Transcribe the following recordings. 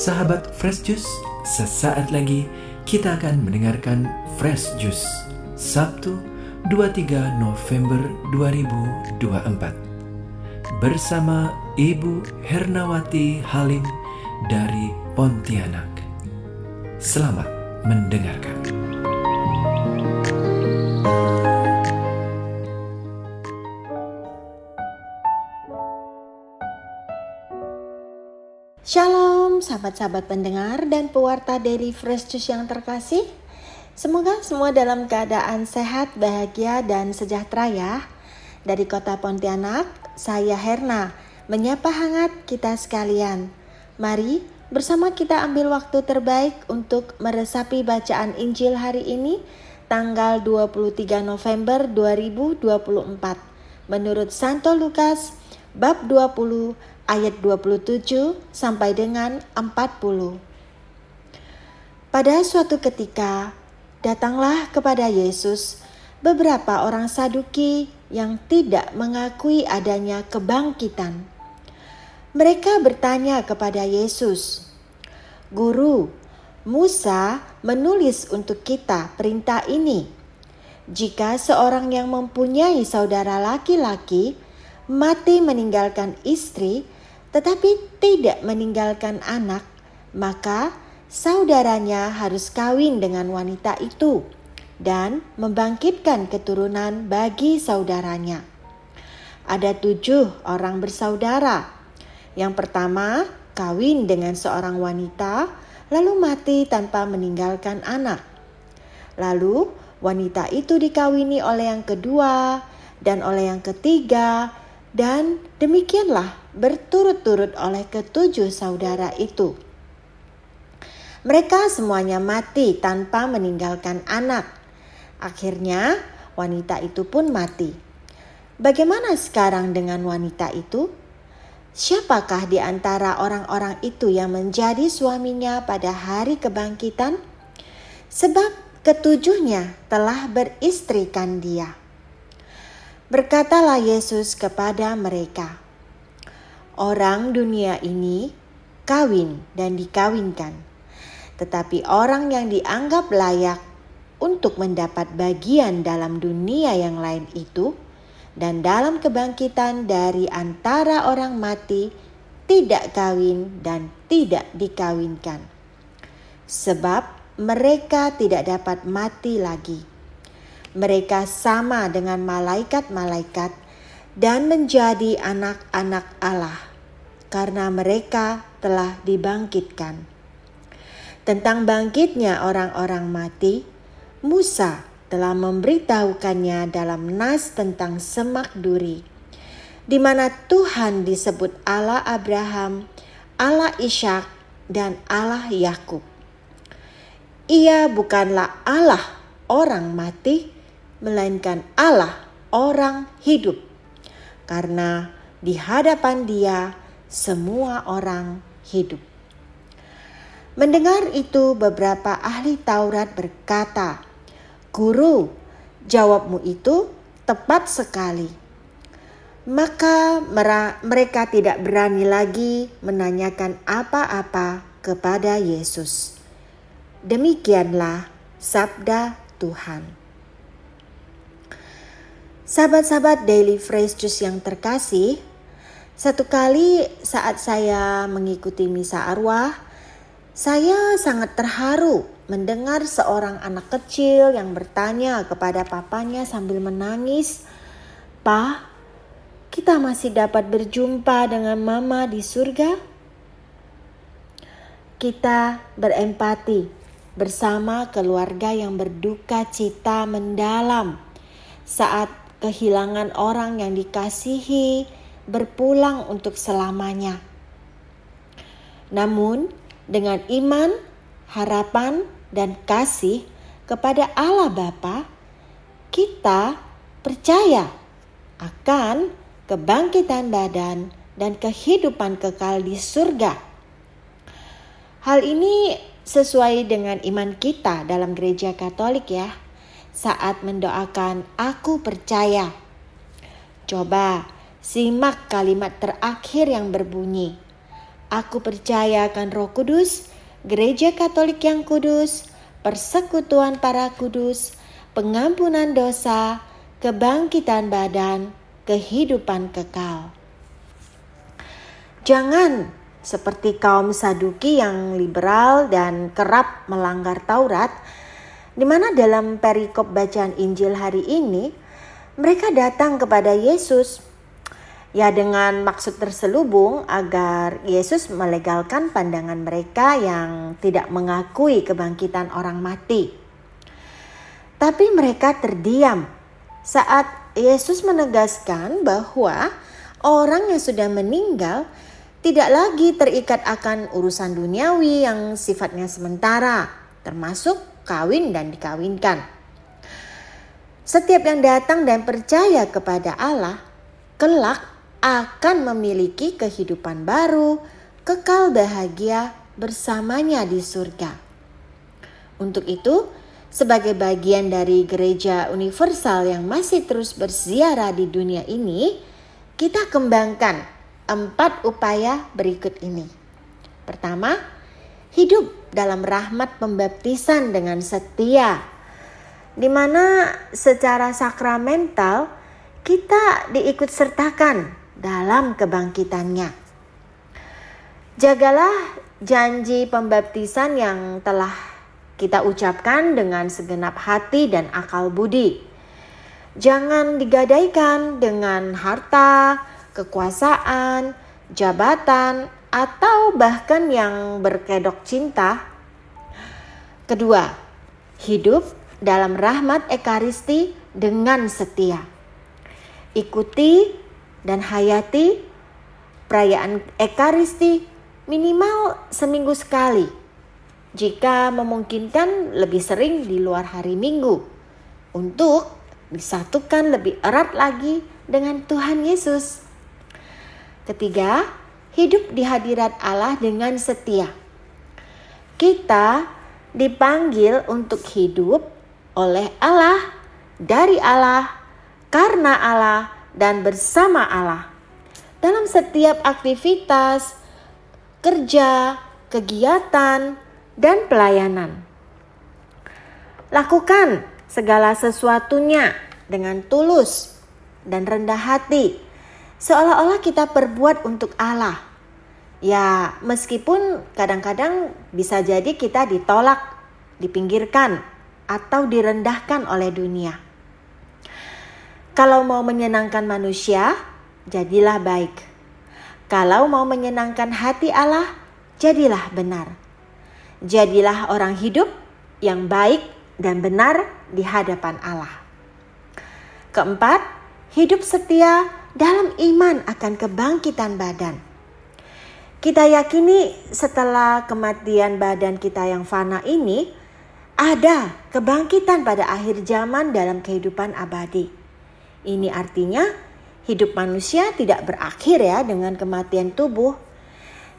Sahabat Fresh Juice, sesaat lagi kita akan mendengarkan Fresh Juice Sabtu 23 November 2024 bersama Ibu Hernawati Halim dari Pontianak. Selamat mendengarkan. sahabat-sahabat pendengar dan pewarta dari Fresh Juice yang terkasih. Semoga semua dalam keadaan sehat, bahagia, dan sejahtera ya. Dari kota Pontianak, saya Herna, menyapa hangat kita sekalian. Mari bersama kita ambil waktu terbaik untuk meresapi bacaan Injil hari ini, tanggal 23 November 2024. Menurut Santo Lukas, bab 20 ayat 27 sampai dengan 40. Pada suatu ketika, datanglah kepada Yesus beberapa orang Saduki yang tidak mengakui adanya kebangkitan. Mereka bertanya kepada Yesus, "Guru, Musa menulis untuk kita perintah ini: Jika seorang yang mempunyai saudara laki-laki mati meninggalkan istri, tetapi tidak meninggalkan anak, maka saudaranya harus kawin dengan wanita itu dan membangkitkan keturunan bagi saudaranya. Ada tujuh orang bersaudara. Yang pertama, kawin dengan seorang wanita, lalu mati tanpa meninggalkan anak. Lalu, wanita itu dikawini oleh yang kedua dan oleh yang ketiga, dan demikianlah berturut-turut oleh ketujuh saudara itu. Mereka semuanya mati tanpa meninggalkan anak. Akhirnya, wanita itu pun mati. Bagaimana sekarang dengan wanita itu? Siapakah di antara orang-orang itu yang menjadi suaminya pada hari kebangkitan? Sebab ketujuhnya telah beristrikan dia. Berkatalah Yesus kepada mereka, orang dunia ini kawin dan dikawinkan, tetapi orang yang dianggap layak untuk mendapat bagian dalam dunia yang lain itu dan dalam kebangkitan dari antara orang mati tidak kawin dan tidak dikawinkan, sebab mereka tidak dapat mati lagi. Mereka sama dengan malaikat-malaikat dan menjadi anak-anak Allah karena mereka telah dibangkitkan. Tentang bangkitnya orang-orang mati, Musa telah memberitahukannya dalam nas tentang semak duri, di mana Tuhan disebut Allah Abraham, Allah Ishak, dan Allah Yakub. Ia bukanlah Allah orang mati, melainkan Allah orang hidup, karena di hadapan Dia semua orang hidup. Mendengar itu, beberapa ahli Taurat berkata, "Guru, jawabmu itu tepat sekali." Maka mereka tidak berani lagi menanyakan apa-apa kepada Yesus. Demikianlah sabda Tuhan. Sahabat-sahabat Daily Fresh Juice yang terkasih, satu kali saat saya mengikuti misa arwah, saya sangat terharu mendengar seorang anak kecil yang bertanya kepada papanya sambil menangis, "Pa, kita masih dapat berjumpa dengan mama di surga?" Kita berempati bersama keluarga yang berduka cita mendalam saat kehilangan orang yang dikasihi, berpulang untuk selamanya. Namun, dengan iman, harapan, dan kasih kepada Allah Bapa, kita percaya akan kebangkitan badan dan kehidupan kekal di surga. Hal ini sesuai dengan iman kita dalam gereja Katolik ya. Saat mendoakan aku percaya. Coba Simak kalimat terakhir yang berbunyi, Aku percayakan roh kudus, gereja katolik yang kudus, persekutuan para kudus, pengampunan dosa, kebangkitan badan, kehidupan kekal. Jangan seperti kaum Saduki yang liberal dan kerap melanggar Taurat, di mana dalam perikop bacaan Injil hari ini mereka datang kepada Yesus Ya dengan maksud terselubung agar Yesus melegalkan pandangan mereka yang tidak mengakui kebangkitan orang mati. Tapi mereka terdiam saat Yesus menegaskan bahwa orang yang sudah meninggal tidak lagi terikat akan urusan duniawi yang sifatnya sementara, termasuk kawin dan dikawinkan. Setiap yang datang dan percaya kepada Allah kelak akan memiliki kehidupan baru, kekal bahagia bersamanya di surga. Untuk itu, sebagai bagian dari gereja universal yang masih terus berziarah di dunia ini, kita kembangkan empat upaya berikut ini. Pertama, hidup dalam rahmat pembaptisan dengan setia, di mana secara sakramental kita diikut sertakan dalam kebangkitannya. Jagalah janji pembaptisan yang telah kita ucapkan dengan segenap hati dan akal budi. Jangan digadaikan dengan harta, kekuasaan, jabatan, atau bahkan yang berkedok cinta. Kedua, hidup dalam rahmat Ekaristi dengan setia. Ikuti dan hayati perayaan Ekaristi minimal seminggu sekali. Jika memungkinkan lebih sering di luar hari Minggu untuk disatukan lebih erat lagi dengan Tuhan Yesus. Ketiga, hidup di hadirat Allah dengan setia. Kita dipanggil untuk hidup oleh Allah, dari Allah, karena Allah, dan bersama Allah. Dalam setiap aktivitas, kerja, kegiatan, dan pelayanan. Lakukan segala sesuatunya dengan tulus dan rendah hati, seolah-olah kita berbuat untuk Allah. Ya, meskipun kadang-kadang bisa jadi kita ditolak, dipinggirkan, atau direndahkan oleh dunia. Kalau mau menyenangkan manusia, jadilah baik. Kalau mau menyenangkan hati Allah, jadilah benar. Jadilah orang hidup yang baik dan benar di hadapan Allah. Keempat, hidup setia dalam iman akan kebangkitan badan. Kita yakini setelah kematian badan kita yang fana ini, ada kebangkitan pada akhir zaman dalam kehidupan abadi ini artinya hidup manusia tidak berakhir ya dengan kematian tubuh.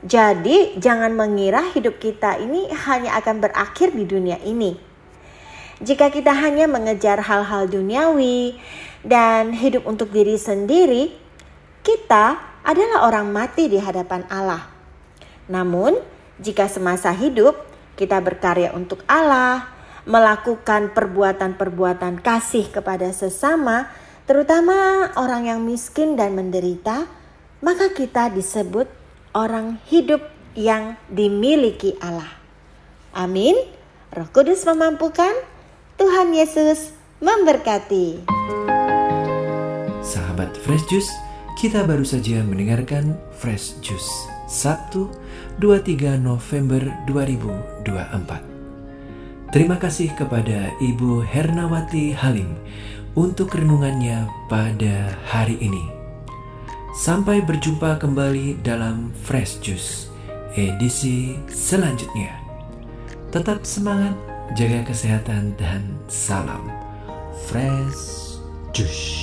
Jadi jangan mengira hidup kita ini hanya akan berakhir di dunia ini. Jika kita hanya mengejar hal-hal duniawi dan hidup untuk diri sendiri, kita adalah orang mati di hadapan Allah. Namun, jika semasa hidup kita berkarya untuk Allah, melakukan perbuatan-perbuatan kasih kepada sesama, terutama orang yang miskin dan menderita, maka kita disebut orang hidup yang dimiliki Allah. Amin. Roh Kudus memampukan, Tuhan Yesus memberkati. Sahabat Fresh Juice, kita baru saja mendengarkan Fresh Juice Sabtu 23 November 2024. Terima kasih kepada Ibu Hernawati Halim untuk renungannya pada hari ini. Sampai berjumpa kembali dalam Fresh Juice edisi selanjutnya. Tetap semangat, jaga kesehatan, dan salam Fresh Juice.